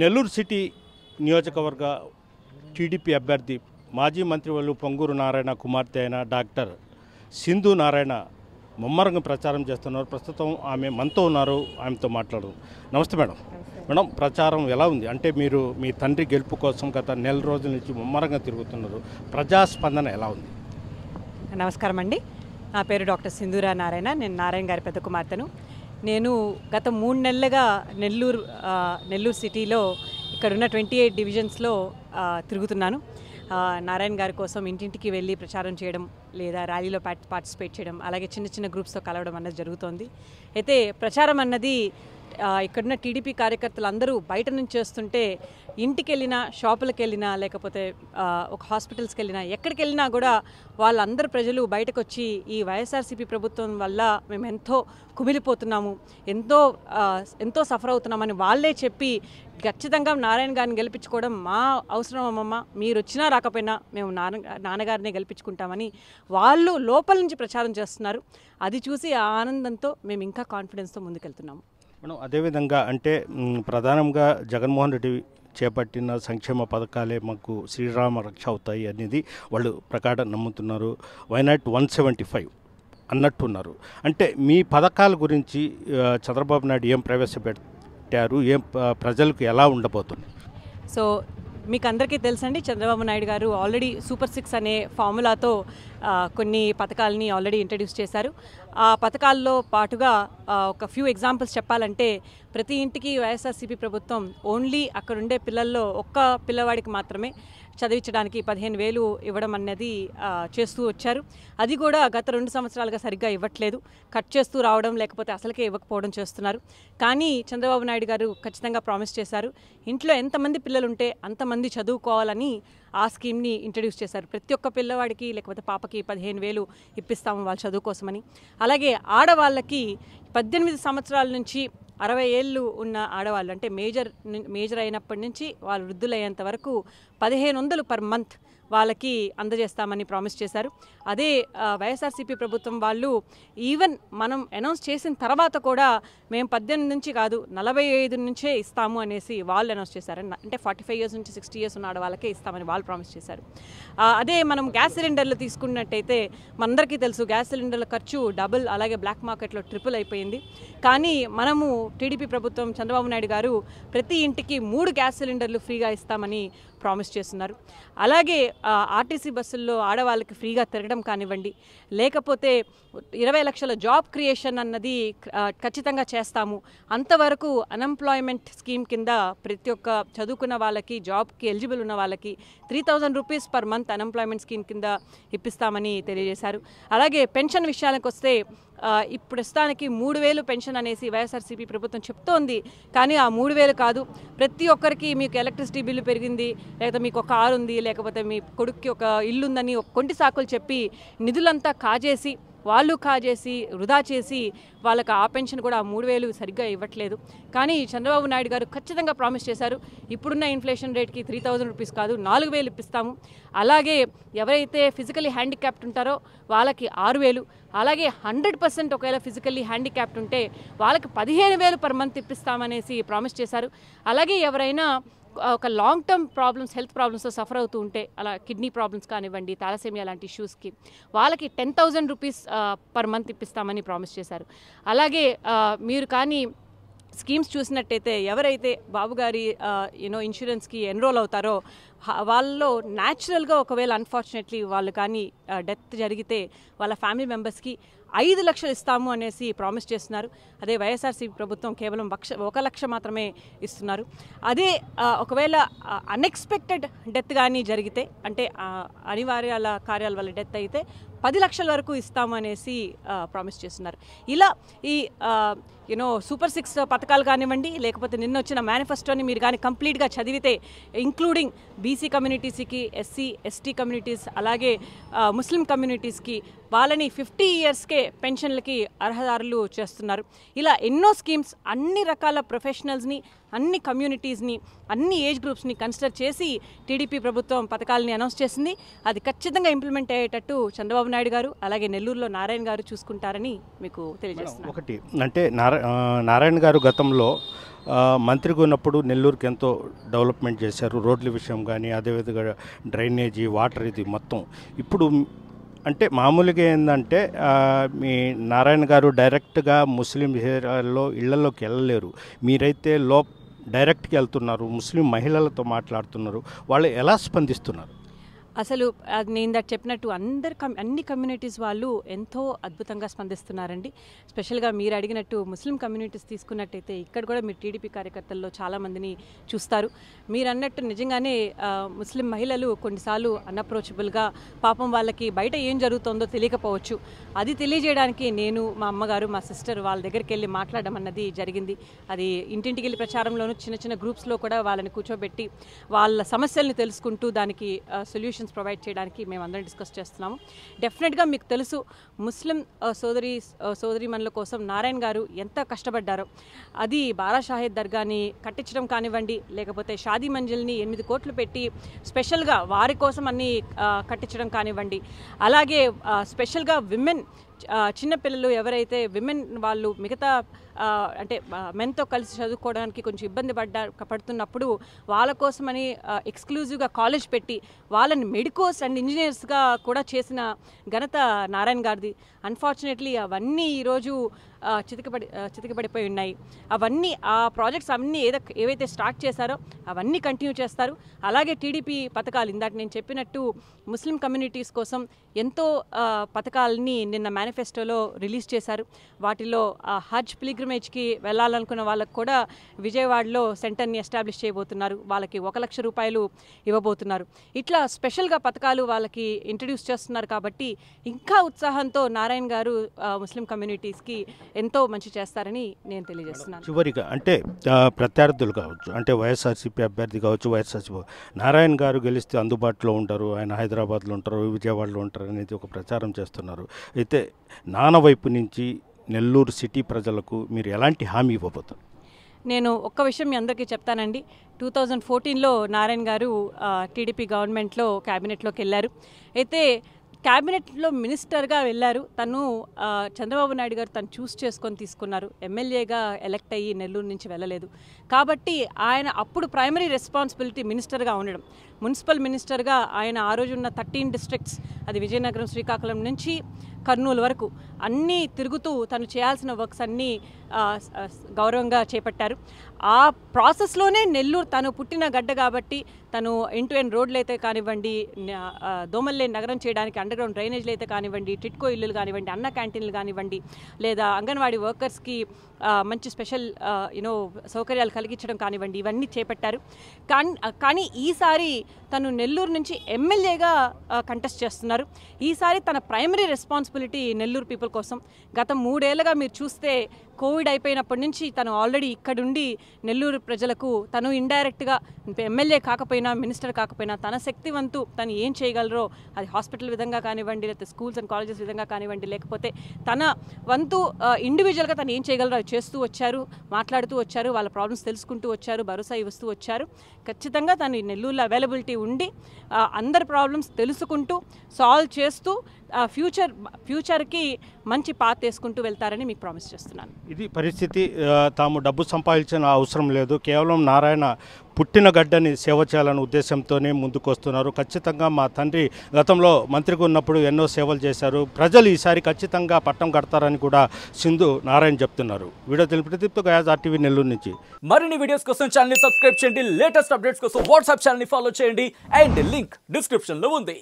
Nellore city నియోజకవర్గ TDP అభ్యర్థి మాజీ మంత్రి వాళ్ళు పొంగూరు నారాయణ కుమార్తె అయిన డాక్టర్ సింధు నారాయణ ముమ్మరంగా ప్రచారం చేస్తున్నారు ప్రస్తుతం ఆమె మనతో ఉన్నారు ఆమెతో మాట్లాడు నమస్తే మేడం మేడం ప్రచారం ఎలా ఉంది అంటే మీరు మీ తండ్రి గెలుపు కోసం గత నెల రోజుల నుంచి ముమ్మరంగా తిరుగుతున్నారు ప్రజాస్పందన ఎలా ఉంది నమస్కారం అండి నా పేరు డాక్టర్ సింధూరా నారాయణ నేను నారాయణ గారి పెద్ద కుమార్తెను నేను గత మూడు నెలలుగా నెల్లూరు నెల్లూరు సిటీలో ఇక్కడ ఉన్న ట్వంటీ ఎయిట్ డివిజన్స్లో తిరుగుతున్నాను నారాయణ గారి కోసం ఇంటింటికి వెళ్ళి ప్రచారం చేయడం లేదా ర్యాలీలో పార్టిసిపేట్ చేయడం అలాగే చిన్న చిన్న గ్రూప్స్తో కలవడం అన్నది జరుగుతోంది అయితే ప్రచారం అన్నది ఇక్కడున్న టీడీపీ కార్యకర్తలు అందరూ బయట నుంచి వస్తుంటే ఇంటికి వెళ్ళినా షాపులకు వెళ్ళినా లేకపోతే ఒక హాస్పిటల్స్కి వెళ్ళినా ఎక్కడికి వెళ్ళినా కూడా వాళ్ళందరు ప్రజలు బయటకు వచ్చి ఈ వైఎస్ఆర్సీపీ ప్రభుత్వం వల్ల మేము ఎంతో కుమిలిపోతున్నాము ఎంతో ఎంతో సఫర్ అవుతున్నామని వాళ్ళే చెప్పి ఖచ్చితంగా నారాయణ గారిని గెలిపించుకోవడం మా అవసరం అమ్మమ్మ మీరు వచ్చినా రాకపోయినా మేము నాన్న నాన్నగారిని గెలిపించుకుంటామని వాళ్ళు లోపల నుంచి ప్రచారం చేస్తున్నారు అది చూసి ఆ ఆనందంతో మేము ఇంకా కాన్ఫిడెన్స్తో ముందుకెళ్తున్నాము మనం అదేవిధంగా అంటే ప్రధానంగా జగన్మోహన్ రెడ్డి చేపట్టిన సంక్షేమ పథకాలే మాకు శ్రీరామ రక్ష అవుతాయి అనేది వాళ్ళు ప్రకాట నమ్ముతున్నారు వై వన్ సెవెంటీ ఫైవ్ అన్నట్టున్నారు అంటే మీ పథకాల గురించి చంద్రబాబు నాయుడు ఏం ప్రవేశపెట్టారు ఏం ప్రజలకు ఎలా ఉండబోతుంది సో మీకు అందరికీ తెలుసండి చంద్రబాబు నాయుడు గారు ఆల్రెడీ సూపర్ సిక్స్ అనే ఫార్ములాతో కొన్ని పథకాలని ఆల్రెడీ ఇంట్రడ్యూస్ చేశారు ఆ పథకాల్లో పాటుగా ఒక ఫ్యూ ఎగ్జాంపుల్స్ చెప్పాలంటే ప్రతి ఇంటికి వైఎస్ఆర్సీపీ ప్రభుత్వం ఓన్లీ అక్కడుండే పిల్లల్లో ఒక్క పిల్లవాడికి మాత్రమే చదివించడానికి పదిహేను వేలు ఇవ్వడం అన్నది చేస్తూ వచ్చారు అది కూడా గత రెండు సంవత్సరాలుగా సరిగ్గా ఇవ్వట్లేదు కట్ చేస్తూ రావడం లేకపోతే అసలుకే ఇవ్వకపోవడం చేస్తున్నారు కానీ చంద్రబాబు నాయుడు గారు ఖచ్చితంగా ప్రామిస్ చేశారు ఇంట్లో ఎంతమంది పిల్లలుంటే అంతమంది చదువుకోవాలని ఆ స్కీమ్ని ఇంట్రడ్యూస్ చేశారు ప్రతి ఒక్క పిల్లవాడికి లేకపోతే పాపకి పదిహేను వేలు ఇప్పిస్తాము వాళ్ళ చదువు కోసమని అలాగే ఆడవాళ్ళకి పద్దెనిమిది సంవత్సరాల నుంచి అరవై ఏళ్ళు ఉన్న ఆడవాళ్ళు అంటే మేజర్ మేజర్ అయినప్పటి నుంచి వాళ్ళు వృద్ధులయ్యేంత వరకు పదిహేను వందలు పర్ మంత్ వాళ్ళకి అందజేస్తామని ప్రామిస్ చేశారు అదే వైఎస్ఆర్సీపీ ప్రభుత్వం వాళ్ళు ఈవెన్ మనం అనౌన్స్ చేసిన తర్వాత కూడా మేము పద్దెనిమిది నుంచి కాదు నలభై ఐదు నుంచే ఇస్తాము అనేసి వాళ్ళు అనౌన్స్ చేశారు అంటే ఫార్టీ ఫైవ్ ఇయర్స్ నుంచి సిక్స్టీ ఇయర్స్ ఉన్న వాళ్ళకే ఇస్తామని వాళ్ళు ప్రామిస్ చేశారు అదే మనం గ్యాస్ సిలిండర్లు తీసుకున్నట్టయితే మనందరికీ తెలుసు గ్యాస్ సిలిండర్ల ఖర్చు డబుల్ అలాగే బ్లాక్ మార్కెట్లో ట్రిపుల్ అయిపోయింది కానీ మనము టీడీపీ ప్రభుత్వం చంద్రబాబు నాయుడు గారు ప్రతి ఇంటికి మూడు గ్యాస్ సిలిండర్లు ఫ్రీగా ఇస్తామని ప్రామిస్ చేస్తున్నారు అలాగే ఆర్టీసీ బస్సుల్లో ఆడవాళ్ళకి ఫ్రీగా తిరగడం కానివ్వండి లేకపోతే ఇరవై లక్షల జాబ్ క్రియేషన్ అన్నది ఖచ్చితంగా చేస్తాము అంతవరకు అన్ఎంప్లాయ్మెంట్ స్కీమ్ కింద ప్రతి ఒక్క చదువుకున్న వాళ్ళకి జాబ్కి ఎలిజిబుల్ ఉన్న వాళ్ళకి three thousand rupees per month unemployment scheme కింద ఇప్పిస్తామని తెలియజేశారు అలాగే పెన్షన్ విషయానికి వస్తే ఈ ప్రస్తుతానికి మూడు వేలు పెన్షన్ అనేసి వైఎస్ఆర్సీపీ ప్రభుత్వం చెప్తోంది కానీ ఆ మూడు వేలు కాదు ప్రతి ఒక్కరికి మీకు ఎలక్ట్రిసిటీ బిల్లు పెరిగింది లేకపోతే మీకు ఒక కారు ఉంది లేకపోతే మీ కొడుక్కి ఒక ఇల్లు ఉందని కొంటి సాకులు చెప్పి నిధులంతా కాజేసి వాళ్ళు కాజేసి వృధా చేసి వాళ్ళకి ఆ పెన్షన్ కూడా ఆ మూడు వేలు సరిగ్గా ఇవ్వట్లేదు కానీ చంద్రబాబు నాయుడు గారు ఖచ్చితంగా ప్రామిస్ చేశారు ఇప్పుడున్న ఇన్ఫ్లేషన్ రేట్కి త్రీ థౌజండ్ రూపీస్ కాదు నాలుగు వేలు ఇప్పిస్తాము అలాగే ఎవరైతే ఫిజికలీ హ్యాండిక్యాప్ట్ ఉంటారో వాళ్ళకి ఆరు వేలు అలాగే హండ్రెడ్ పర్సెంట్ ఒకవేళ ఫిజికల్లీ హ్యాండిక్యాప్ట్ ఉంటే వాళ్ళకి పదిహేను వేలు పర్ మంత్ ఇప్పిస్తామనేసి ప్రామిస్ చేశారు అలాగే ఎవరైనా ఒక లాంగ్ టర్మ్ ప్రాబ్లమ్స్ హెల్త్ ప్రాబ్లమ్స్తో సఫర్ అవుతూ ఉంటే అలా కిడ్నీ ప్రాబ్లమ్స్ కానివ్వండి థాలసేమియా లాంటి ఇష్యూస్కి వాళ్ళకి ten thousand rupees per month ఇప్పిస్తామని ప్రామిస్ చేశారు అలాగే మీరు కానీ స్కీమ్స్ చూసినట్టయితే ఎవరైతే బాబుగారి యూనో ఇన్సూరెన్స్కి ఎన్రోల్ అవుతారో వాళ్ళలో న్యాచురల్గా ఒకవేళ అన్ఫార్చునేట్లీ వాళ్ళు కానీ డెత్ జరిగితే వాళ్ళ ఫ్యామిలీ మెంబర్స్కి ఐదు లక్షలు ఇస్తాము అనేసి ప్రామిస్ చేస్తున్నారు అదే వైఎస్ఆర్సీ ప్రభుత్వం కేవలం లక్ష ఒక లక్ష మాత్రమే ఇస్తున్నారు అదే ఒకవేళ అన్ఎక్స్పెక్టెడ్ డెత్ కానీ జరిగితే అంటే అనివార్యాల కార్యాల వల్ల డెత్ అయితే పది లక్షల వరకు ఇస్తాము అనేసి ప్రామిస్ చేస్తున్నారు ఇలా ఈ యూనో సూపర్ సిక్స్ పథకాలు కానివ్వండి లేకపోతే నిన్న వచ్చిన మేనిఫెస్టోని మీరు కానీ కంప్లీట్గా చదివితే ఇంక్లూడింగ్ బీసీ కమ్యూనిటీస్కి ఎస్సీ ఎస్టీ కమ్యూనిటీస్ అలాగే ముస్లిం కమ్యూనిటీస్కి వాళ్ళని ఫిఫ్టీ ఇయర్స్కే పెన్షన్లకి అర్హదారులు చేస్తున్నారు ఇలా ఎన్నో స్కీమ్స్ అన్ని రకాల ప్రొఫెషనల్స్ని అన్ని కమ్యూనిటీస్ని అన్ని ఏజ్ గ్రూప్స్ని కన్సిడర్ చేసి టీడీపీ ప్రభుత్వం పథకాలని అనౌన్స్ చేసింది అది ఖచ్చితంగా ఇంప్లిమెంట్ అయ్యేటట్టు చంద్రబాబు నాయుడు గారు అలాగే నెల్లూరులో నారాయణ గారు చూసుకుంటారని మీకు తెలియజేస్తున్నారు ఒకటి అంటే నారాయణ గారు గతంలో మంత్రిగా ఉన్నప్పుడు నెల్లూరుకి ఎంతో డెవలప్మెంట్ చేశారు రోడ్ల విషయం కానీ అదేవిధంగా డ్రైనేజీ వాటర్ ఇది మొత్తం ఇప్పుడు అంటే మామూలుగా ఏంటంటే మీ నారాయణ గారు డైరెక్ట్గా ముస్లిం ఏరియాల్లో ఇళ్లలోకి వెళ్ళలేరు మీరైతే లో డైరెక్ట్కి వెళ్తున్నారు ముస్లిం మహిళలతో మాట్లాడుతున్నారు వాళ్ళు ఎలా స్పందిస్తున్నారు అసలు నేను దాకా చెప్పినట్టు అందరు అన్ని కమ్యూనిటీస్ వాళ్ళు ఎంతో అద్భుతంగా స్పందిస్తున్నారండి స్పెషల్గా మీరు అడిగినట్టు ముస్లిం కమ్యూనిటీస్ తీసుకున్నట్టయితే ఇక్కడ కూడా మీరు టీడీపీ కార్యకర్తల్లో చాలామందిని చూస్తారు మీరు అన్నట్టు నిజంగానే ముస్లిం మహిళలు కొన్నిసార్లు అన్అప్రోచబుల్గా పాపం వాళ్ళకి బయట ఏం జరుగుతుందో తెలియకపోవచ్చు అది తెలియజేయడానికి నేను మా అమ్మగారు మా సిస్టర్ వాళ్ళ దగ్గరికి వెళ్ళి మాట్లాడడం అన్నది జరిగింది అది ఇంటింటికి వెళ్ళి ప్రచారంలోనూ చిన్న చిన్న గ్రూప్స్లో కూడా వాళ్ళని కూర్చోబెట్టి వాళ్ళ సమస్యల్ని తెలుసుకుంటూ దానికి సొల్యూషన్ సొల్యూషన్స్ ప్రొవైడ్ చేయడానికి మేమందరం డిస్కస్ చేస్తున్నాము డెఫినెట్గా మీకు తెలుసు ముస్లిం సోదరి సోదరి మనుల కోసం నారాయణ గారు ఎంత కష్టపడ్డారో అది బారా షాహిద్ దర్గాని కట్టించడం కానివ్వండి లేకపోతే షాదీ మంజిల్ని ఎనిమిది కోట్లు పెట్టి స్పెషల్గా వారి కోసం అన్ని కట్టించడం కానివ్వండి అలాగే స్పెషల్గా విమెన్ చిన్నపిల్లలు ఎవరైతే విమెన్ వాళ్ళు మిగతా అంటే మెన్తో కలిసి చదువుకోవడానికి కొంచెం ఇబ్బంది పడ్డా పడుతున్నప్పుడు వాళ్ళ కోసమని ఎక్స్క్లూజివ్గా కాలేజ్ పెట్టి వాళ్ళని మెడికోస్ అండ్ ఇంజనీర్స్గా కూడా చేసిన ఘనత నారాయణ గారిది అన్ఫార్చునేట్లీ అవన్నీ ఈరోజు చితికబడి చితికబడిపోయి ఉన్నాయి అవన్నీ ఆ ప్రాజెక్ట్స్ అన్నీ ఏదో ఏవైతే స్టార్ట్ చేశారో అవన్నీ కంటిన్యూ చేస్తారు అలాగే టీడీపీ పథకాలు ఇందాక నేను చెప్పినట్టు ముస్లిం కమ్యూనిటీస్ కోసం ఎంతో పథకాలని నిన్న మేనిఫెస్టోలో రిలీజ్ చేశారు వాటిలో హజ్ పిలిగ్రమేజ్కి వెళ్ళాలనుకున్న వాళ్ళకు కూడా విజయవాడలో సెంటర్ని ఎస్టాబ్లిష్ చేయబోతున్నారు వాళ్ళకి ఒక లక్ష రూపాయలు ఇవ్వబోతున్నారు ఇట్లా స్పెషల్గా పథకాలు వాళ్ళకి ఇంట్రడ్యూస్ చేస్తున్నారు కాబట్టి ఇంకా ఉత్సాహంతో నారాయణ గారు ముస్లిం కమ్యూనిటీస్కి ఎంతో మంచి చేస్తారని నేను తెలియజేస్తున్నాను చివరిగా అంటే ప్రత్యర్థులు కావచ్చు అంటే వైఎస్ఆర్సీపీ అభ్యర్థి కావచ్చు వైఎస్ఆర్సీపీ నారాయణ గారు గెలిస్తే అందుబాటులో ఉంటారు ఆయన హైదరాబాద్లో ఉంటారు విజయవాడలో ఉంటారు అనేది ఒక ప్రచారం చేస్తున్నారు అయితే నాన్న వైపు నుంచి నెల్లూరు సిటీ ప్రజలకు మీరు ఎలాంటి హామీ ఇవ్వబోతారు నేను ఒక్క విషయం మీ అందరికీ చెప్తానండి టూ థౌజండ్ ఫోర్టీన్లో నారాయణ గారు టీడీపీ గవర్నమెంట్లో క్యాబినెట్లోకి వెళ్ళారు అయితే క్యాబినెట్లో మినిస్టర్గా వెళ్ళారు తను చంద్రబాబు నాయుడు గారు తను చూస్ చేసుకొని తీసుకున్నారు ఎమ్మెల్యేగా ఎలక్ట్ అయ్యి నెల్లూరు నుంచి వెళ్ళలేదు కాబట్టి ఆయన అప్పుడు ప్రైమరీ రెస్పాన్సిబిలిటీ మినిస్టర్గా ఉండడం మున్సిపల్ మినిస్టర్గా ఆయన ఆ రోజున్న థర్టీన్ డిస్ట్రిక్ట్స్ అది విజయనగరం శ్రీకాకుళం నుంచి కర్నూలు వరకు అన్నీ తిరుగుతూ తను చేయాల్సిన వర్క్స్ అన్నీ గౌరవంగా చేపట్టారు ఆ ప్రాసెస్లోనే నెల్లూరు తను పుట్టిన గడ్డ కాబట్టి తను ఇన్ టు రోడ్లు అయితే కానివ్వండి దోమల్లే నగరం చేయడానికి అండర్ గ్రౌండ్ డ్రైనేజ్లు అయితే కానివ్వండి టిట్కో ఇల్లులు కానివ్వండి అన్న క్యాంటీన్లు కానివ్వండి లేదా అంగన్వాడీ వర్కర్స్కి మంచి స్పెషల్ యూనో సౌకర్యాలు కలిగించడం కానివ్వండి ఇవన్నీ చేపట్టారు కానీ ఈసారి తను నెల్లూరు నుంచి ఎమ్మెల్యేగా కంటెస్ట్ చేస్తున్నారు ఈసారి తన ప్రైమరీ రెస్పాన్సిబిలిటీ నెల్లూరు పీపుల్ కోసం గత మూడేళ్లుగా మీరు చూస్తే కోవిడ్ అయిపోయినప్పటి నుంచి తను ఆల్రెడీ ఇక్కడుండి నెల్లూరు ప్రజలకు తను ఇండైరెక్ట్గా ఎమ్మెల్యే కాకపోయినా మినిస్టర్ కాకపోయినా తన శక్తి వంతు తను ఏం చేయగలరో అది హాస్పిటల్ విధంగా కానివ్వండి లేకపోతే స్కూల్స్ అండ్ కాలేజెస్ విధంగా కానివ్వండి లేకపోతే తన వంతు ఇండివిజువల్గా తను ఏం చేయగలరో చేస్తూ వచ్చారు మాట్లాడుతూ వచ్చారు వాళ్ళ ప్రాబ్లమ్స్ తెలుసుకుంటూ వచ్చారు భరోసా ఇస్తూ వచ్చారు ఖచ్చితంగా తను నెల్లూరులో అవైలబిలిటీ ఉండి అందరి ప్రాబ్లమ్స్ తెలుసుకుంటూ సాల్వ్ చేస్తూ ఫ్యూచర్ ఫ్యూచర్కి మంచి పాత్ వేసుకుంటూ వెళ్తారని మీకు ప్రామిస్ చేస్తున్నాను ఇది పరిస్థితి తాము డబ్బు సంపాదించిన అవసరం లేదు కేవలం నారాయణ పుట్టిన గడ్డని సేవ చేయాలనే ఉద్దేశంతోనే ముందుకు వస్తున్నారు ఖచ్చితంగా మా తండ్రి గతంలో మంత్రిగా ఉన్నప్పుడు ఎన్నో సేవలు చేశారు ప్రజలు ఈసారి ఖచ్చితంగా పట్టం కడతారని కూడా సింధు నారాయణ చెప్తున్నారు వీడియో తెలిపితే యాజ్ ఆర్టీవీ నెల్లూరు నుంచి మరిన్ని వీడియోస్ కోసం ఛానల్ సబ్స్క్రైబ్ చేయండి లేటెస్ట్ అప్డేట్స్ కోసం వాట్సాప్ ఛానల్ ఫాలో చేయండి అండ్ లింక్ డిస్క్రిప్షన్ లో ఉంది